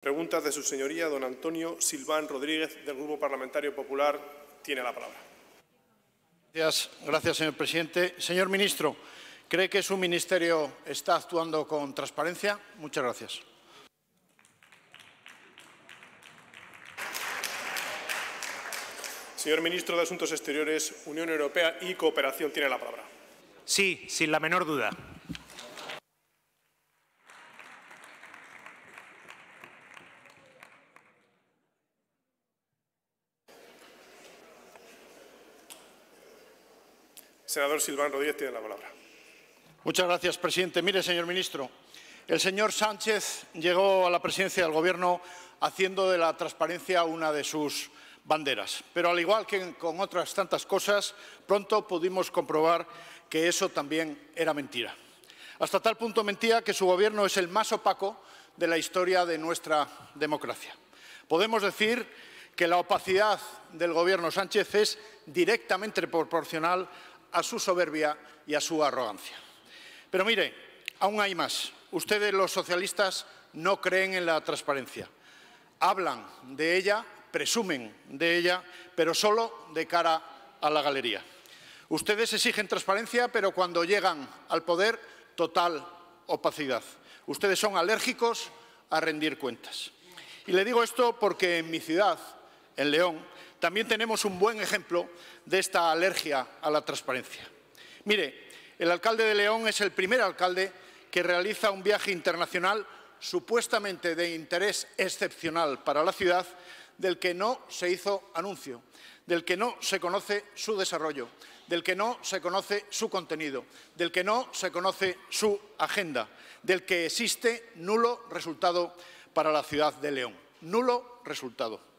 Preguntas de su señoría, don Antonio Silván Rodríguez, del Grupo Parlamentario Popular, tiene la palabra. Gracias, señor presidente. Señor ministro, ¿cree que su ministerio está actuando con transparencia? Muchas gracias. Señor ministro de Asuntos Exteriores, Unión Europea y Cooperación tiene la palabra. Sí, sin la menor duda. senador Silván Rodríguez tiene la palabra. Muchas gracias, presidente. Mire, señor ministro, el señor Sánchez llegó a la presidencia del Gobierno haciendo de la transparencia una de sus banderas. Pero al igual que con otras tantas cosas, pronto pudimos comprobar que eso también era mentira. Hasta tal punto mentía que su gobierno es el más opaco de la historia de nuestra democracia. Podemos decir que la opacidad del gobierno Sánchez es directamente proporcional a su soberbia y a su arrogancia. Pero mire, aún hay más. Ustedes, los socialistas, no creen en la transparencia. Hablan de ella, presumen de ella, pero solo de cara a la galería. Ustedes exigen transparencia, pero cuando llegan al poder, total opacidad. Ustedes son alérgicos a rendir cuentas. Y le digo esto porque en mi ciudad, en León, también tenemos un buen ejemplo de esta alergia a la transparencia. Mire, el alcalde de León es el primer alcalde que realiza un viaje internacional supuestamente de interés excepcional para la ciudad, del que no se hizo anuncio, del que no se conoce su desarrollo, del que no se conoce su contenido, del que no se conoce su agenda, del que existe nulo resultado para la ciudad de León. Nulo resultado.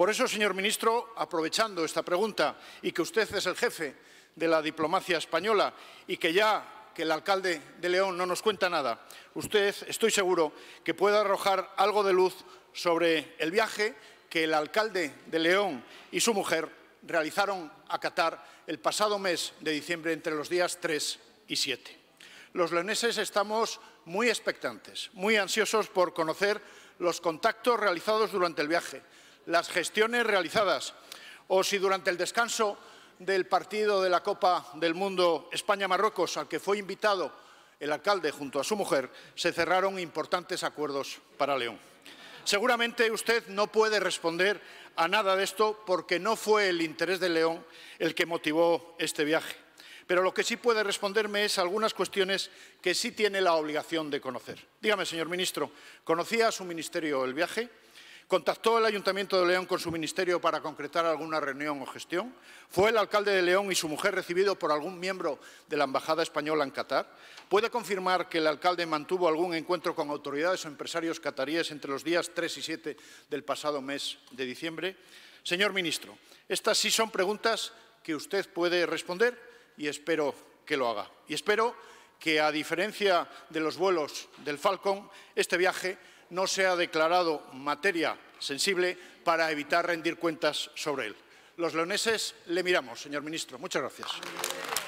Por eso, señor ministro, aprovechando esta pregunta y que usted es el jefe de la diplomacia española y que ya que el alcalde de León no nos cuenta nada, usted estoy seguro que puede arrojar algo de luz sobre el viaje que el alcalde de León y su mujer realizaron a Qatar el pasado mes de diciembre entre los días 3 y 7. Los leoneses estamos muy expectantes, muy ansiosos por conocer los contactos realizados durante el viaje, las gestiones realizadas o si durante el descanso del partido de la Copa del Mundo España-Marruecos, al que fue invitado el alcalde junto a su mujer, se cerraron importantes acuerdos para León. Seguramente usted no puede responder a nada de esto porque no fue el interés de León el que motivó este viaje. Pero lo que sí puede responderme es algunas cuestiones que sí tiene la obligación de conocer. Dígame, señor ministro, ¿conocía su ministerio el viaje? ¿Contactó el Ayuntamiento de León con su ministerio para concretar alguna reunión o gestión? ¿Fue el alcalde de León y su mujer recibido por algún miembro de la Embajada Española en Qatar? ¿Puede confirmar que el alcalde mantuvo algún encuentro con autoridades o empresarios cataríes entre los días 3 y 7 del pasado mes de diciembre? Señor ministro, estas sí son preguntas que usted puede responder y espero que lo haga. Y espero que, a diferencia de los vuelos del Falcon, este viaje no ha declarado materia sensible para evitar rendir cuentas sobre él. Los leoneses le miramos, señor ministro. Muchas gracias.